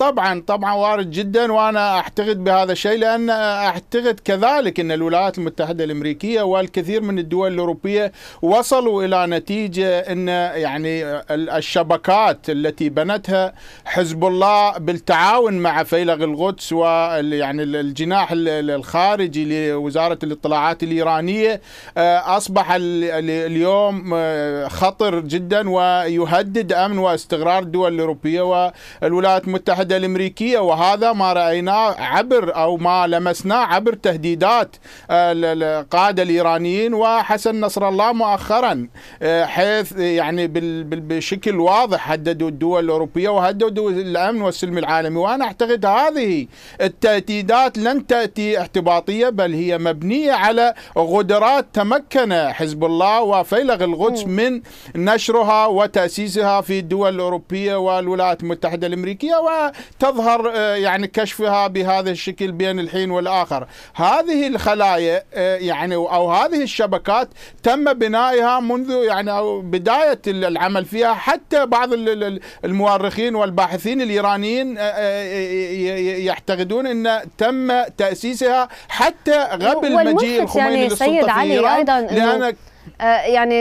طبعا طبعا وارد جدا وانا اعتقد بهذا الشيء لان اعتقد كذلك ان الولايات المتحده الامريكيه والكثير من الدول الاوروبيه وصلوا الى نتيجه ان يعني الشبكات التي بنتها حزب الله بالتعاون مع فيلق القدس ويعني الجناح الخارجي لوزاره الاطلاعات الايرانيه آه، اصبح اليوم آه، خطر جدا ويهدد امن واستقرار الدول الاوروبيه والولايات المتحده المعاهدة الأمريكية وهذا ما رأيناه عبر أو ما لمسناه عبر تهديدات القادة آه، الإيرانيين وحسن نصر الله مؤخرا آه، حيث يعني بشكل واضح هددوا الدول الأوروبية وهددوا الأمن والسلم العالمي وأنا أعتقد هذه التهديدات لن تأتي احتباطية بل هي مبنية على غدرات تمكن حزب الله وفيلغ القدس من نشرها وتأسيسها في الدول الأوروبية والولايات المتحدة الأمريكية تظهر آه، يعني كشفها بهذا الشكل بين الحين والاخر هذه الخلايا آه، يعني او هذه الشبكات تم بنائها منذ يعني أو بدايه العمل فيها حتى بعض المؤرخين والباحثين الايرانيين آه، يعتقدون ان تم تاسيسها حتى قبل مجيء الخميني يعني للسلطه سيد علي ايضا لأن يعني